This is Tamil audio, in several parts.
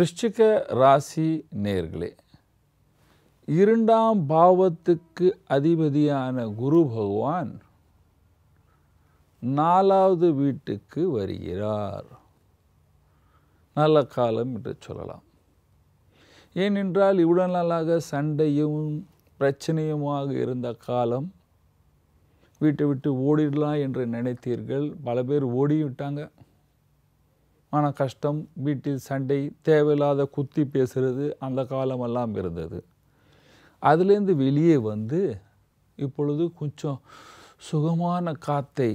ரிஷ்டிக ராசி நேர்களே இரண்டாம் பாவத்துக்கு அதிபதியான குரு பகவான் நாலாவது வீட்டுக்கு வருகிறார் நல்ல காலம் என்று சொல்லலாம் ஏனென்றால் இவ்வளோ நாளாக சண்டையும் பிரச்சனையுமாக இருந்த காலம் வீட்டை விட்டு ஓடிடலாம் என்று நினைத்தீர்கள் பல பேர் ஓடிவிட்டாங்க மன கஷ்டம் வீட்டில் சண்டை தேவையில்லாத குத்தி பேசுகிறது அந்த காலமெல்லாம் இருந்தது அதுலேருந்து வெளியே வந்து இப்பொழுது கொஞ்சம் சுகமான காத்தை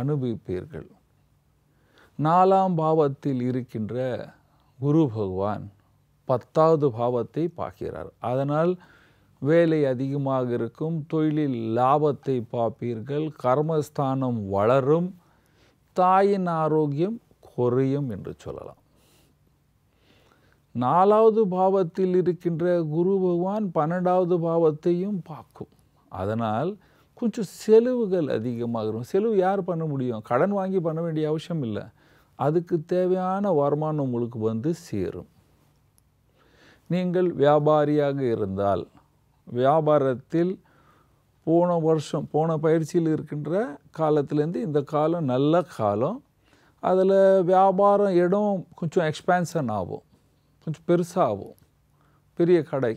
அனுபவிப்பீர்கள் நாலாம் பாவத்தில் இருக்கின்ற குரு பகவான் பத்தாவது பாவத்தை பார்க்கிறார் அதனால் வேலை அதிகமாக இருக்கும் தொழிலில் லாபத்தை பார்ப்பீர்கள் கர்மஸ்தானம் வளரும் தாயின் ஆரோக்கியம் குறையும் என்று சொல்லலாம் நாலாவது பாவத்தில் இருக்கின்ற குரு பகவான் பன்னெண்டாவது பாவத்தையும் பார்க்கும் அதனால் கொஞ்சம் செலவுகள் அதிகமாக இருக்கும் செலவு யார் பண்ண முடியும் கடன் வாங்கி பண்ண வேண்டிய அவசியம் இல்லை அதுக்கு தேவையான வருமானம் உங்களுக்கு வந்து சேரும் நீங்கள் வியாபாரியாக இருந்தால் வியாபாரத்தில் போன வருஷம் போன பயிற்சியில் இருக்கின்ற காலத்திலேருந்து இந்த காலம் நல்ல காலம் அதில் வியாபாரம் இடம் கொஞ்சம் எக்ஸ்பேன்ஷன் ஆகும் கொஞ்சம் பெருசாகும் பெரிய கடை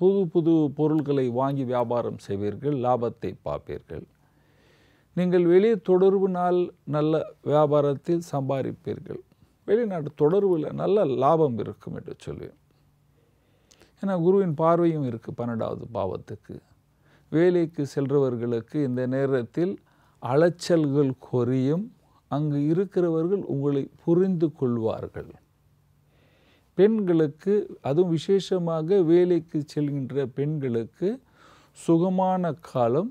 புது புது பொருள்களை வாங்கி வியாபாரம் செய்வீர்கள் லாபத்தை பார்ப்பீர்கள் நீங்கள் வெளியே தொடர்பு நாள் நல்ல வியாபாரத்தில் சம்பாதிப்பீர்கள் வெளிநாட்டு தொடர்பில் நல்ல லாபம் இருக்கும் என்று சொல்வேன் ஏன்னா குருவின் பார்வையும் இருக்குது பன்னெண்டாவது பாவத்துக்கு வேலைக்கு செல்றவர்களுக்கு இந்த நேரத்தில் அலைச்சல்கள் குறையும் அங்கு இருக்கிறவர்கள் உங்களை புரிந்து கொள்வார்கள் பெண்களுக்கு அதுவும் விசேஷமாக வேலைக்கு செல்கின்ற பெண்களுக்கு சுகமான காலம்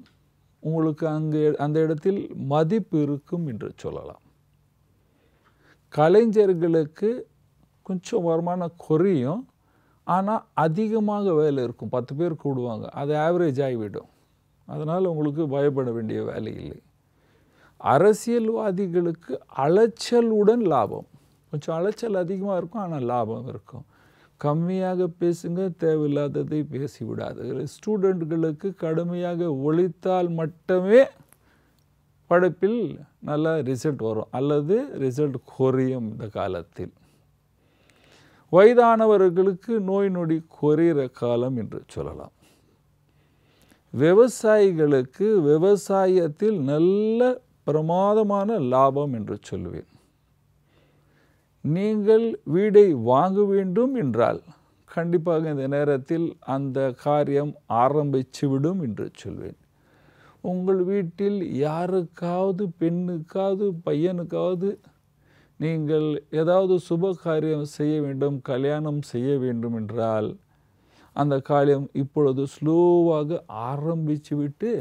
உங்களுக்கு அங்கு அந்த இடத்தில் மதிப்பு இருக்கும் என்று சொல்லலாம் கலைஞர்களுக்கு கொஞ்சம் வருமானம் குறையும் ஆனால் அதிகமாக வேலை இருக்கும் பத்து பேர் கூடுவாங்க அது ஆவரேஜ் ஆகிவிடும் அதனால் உங்களுக்கு பயப்பட வேண்டிய வேலை இல்லை அரசியல்வாதிகளுக்கு அலைச்சலுடன் லாபம் கொஞ்சம் அலைச்சல் அதிகமாக இருக்கும் ஆனால் லாபம் இருக்கும் கம்மியாக பேசுங்க தேவையில்லாததை பேசிவிடாது ஸ்டூடெண்ட்களுக்கு கடுமையாக ஒழித்தால் மட்டுமே படிப்பில் நல்ல ரிசல்ட் வரும் அல்லது ரிசல்ட் குறையும் இந்த காலத்தில் வயதானவர்களுக்கு நோய் நொடி குறையிற காலம் என்று சொல்லலாம் விவசாயிகளுக்கு விவசாயத்தில் நல்ல பிரமாதமான லாபம் என்று சொல்வேன் நீங்கள் வீடை வாங்க வேண்டும் என்றால் கண்டிப்பாக இந்த நேரத்தில் அந்த காரியம் ஆரம்பிச்சுவிடும் என்று சொல்வேன் உங்கள் வீட்டில் யாருக்காவது பெண்ணுக்காவது பையனுக்காவது நீங்கள் ஏதாவது சுப காரியம் செய்ய வேண்டும் கல்யாணம் செய்ய வேண்டும் என்றால் அந்த காரியம் இப்பொழுது ஸ்லோவாக ஆரம்பித்து விட்டு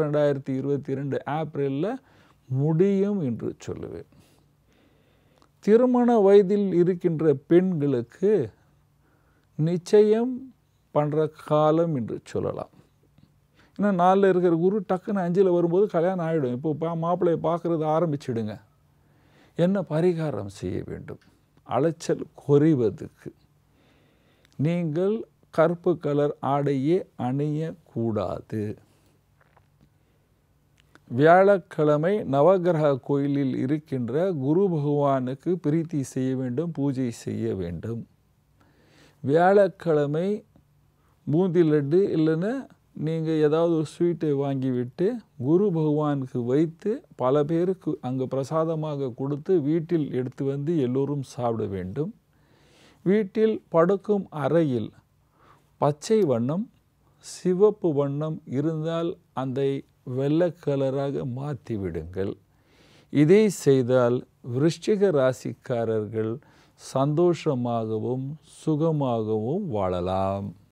ரெண்டாயிரத்தி இருபத்தி ரெண்டு ஏப்ரலில் முடியும் என்று சொல்லுவேன் திருமண வயதில் இருக்கின்ற பெண்களுக்கு நிச்சயம் பண்ணுற காலம் என்று சொல்லலாம் ஏன்னா நாலில் இருக்கிற குரு டக்குன்னு அஞ்சில் வரும்போது கல்யாணம் ஆகிடும் இப்போ பா மாப்பிள்ளையை பார்க்குறது ஆரம்பிச்சிடுங்க என்ன பரிகாரம் செய்ய வேண்டும் அலைச்சல் குறைவதற்கு நீங்கள் கருப்பு கலர் ஆடையே அணியக்கூடாது வியாழக்கிழமை நவகிரக கோயிலில் இருக்கின்ற குரு பகவானுக்கு பிரீத்தி செய்ய வேண்டும் பூஜை செய்ய வேண்டும் வியாழக்கிழமை பூந்தி லட்டு இல்லைன்னா நீங்கள் ஏதாவது ஒரு ஸ்வீட்டை வாங்கிவிட்டு குரு பகவானுக்கு வைத்து பல பேருக்கு அங்கே பிரசாதமாக கொடுத்து வீட்டில் எடுத்து வந்து எல்லோரும் சாப்பிட வேண்டும் வீட்டில் படுக்கும் அறையில் பச்சை வண்ணம் சிவப்பு வண்ணம் இருந்தால் அந்த வெள்ளை கலராக விடுங்கள் இதை செய்தால் விருஷ்டிக ராசிக்காரர்கள் சந்தோஷமாகவும் சுகமாகவும் வாழலாம்